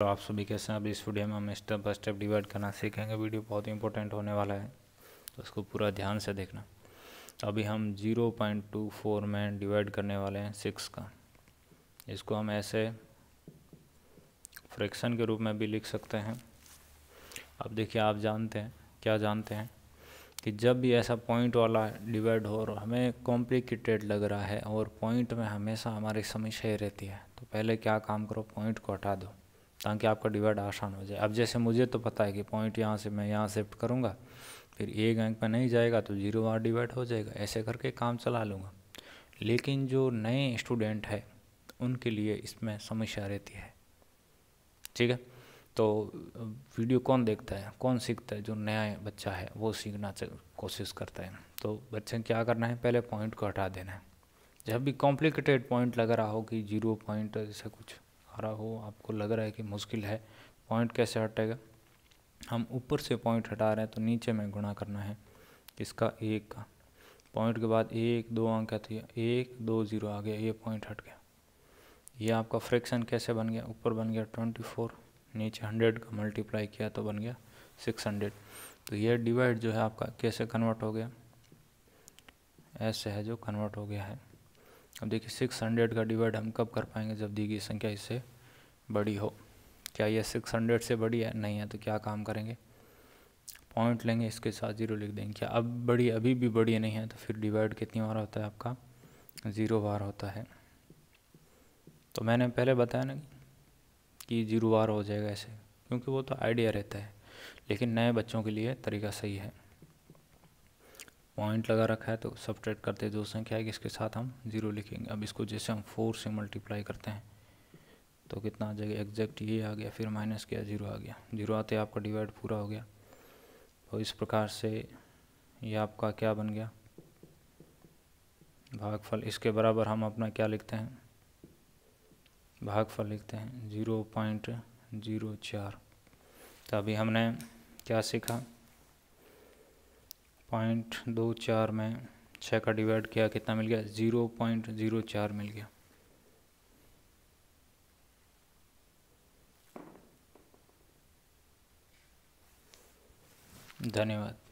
तो आप सभी कैसे हैं अब इस वीडियो में हम स्टेप बाय स्टेप डिवाइड करना सीखेंगे वीडियो बहुत इंपॉर्टेंट होने वाला है तो उसको पूरा ध्यान से देखना अभी हम 0.24 में डिवाइड करने वाले हैं सिक्स का इसको हम ऐसे फ्रैक्शन के रूप में भी लिख सकते हैं अब देखिए आप जानते हैं क्या जानते हैं कि जब भी ऐसा पॉइंट वाला डिवाइड हो और हमें कॉम्प्लिकेटेड लग रहा है और पॉइंट में हमेशा हमारी समस्या ही रहती है तो पहले क्या काम करो पॉइंट को हटा दो ताकि आपका डिवाइड आसान हो जाए अब जैसे मुझे तो पता है कि पॉइंट यहाँ से मैं यहाँ शिफ्ट करूँगा फिर ए गैंक पर नहीं जाएगा तो जीरो बार डिवाइड हो जाएगा ऐसे करके काम चला लूँगा लेकिन जो नए स्टूडेंट है उनके लिए इसमें समस्या रहती है ठीक है तो वीडियो कौन देखता है कौन सीखता है जो नया बच्चा है वो सीखना कोशिश करता है तो बच्चे क्या करना है पहले पॉइंट को हटा देना है जब भी कॉम्प्लिकेटेड पॉइंट लग रहा हो कि जीरो पॉइंट जैसे कुछ आ रहा हो आपको लग रहा है कि मुश्किल है पॉइंट कैसे हटेगा हम ऊपर से पॉइंट हटा रहे हैं तो नीचे में गुणा करना है इसका एक का पॉइंट के बाद एक दो अंक आती है एक दो जीरो आ गया ये पॉइंट हट गया ये आपका फ्रैक्शन कैसे बन गया ऊपर बन गया ट्वेंटी फोर नीचे हंड्रेड का मल्टीप्लाई किया तो बन गया सिक्स हंड्रेड तो ये डिवाइड जो है आपका कैसे कन्वर्ट हो गया ऐसे है जो कन्वर्ट हो गया है अब देखिए सिक्स हंड्रेड का डिवाइड हम कब कर पाएंगे जब दी गई संख्या इससे बड़ी हो क्या यह सिक्स हंड्रेड से बड़ी है नहीं है तो क्या काम करेंगे पॉइंट लेंगे इसके साथ ज़ीरो लिख देंगे क्या अब बड़ी अभी भी बड़ी नहीं है तो फिर डिवाइड कितनी बार होता है आपका ज़ीरो बार होता है तो मैंने पहले बताया ना कि ज़ीरो बार हो जाएगा ऐसे क्योंकि वो तो आइडिया रहता है लेकिन नए बच्चों के लिए तरीका सही है पॉइंट लगा रखा है तो सब करते हैं जो संख्या है इसके साथ हम ज़ीरो लिखेंगे अब इसको जैसे हम फोर से मल्टीप्लाई करते हैं तो कितना आ जाएगा एग्जैक्ट ये आ गया फिर माइनस किया जीरो आ गया जीरो आते आपका डिवाइड पूरा हो गया तो इस प्रकार से ये आपका क्या बन गया भागफल इसके बराबर हम अपना क्या लिखते हैं भागफल लिखते हैं ज़ीरो पॉइंट ज़ीरो चार तो अभी हमने क्या सीखा पॉइंट दो चार में छः का डिवाइड किया कितना मिल गया ज़ीरो पॉइंट ज़ीरो चार मिल गया धन्यवाद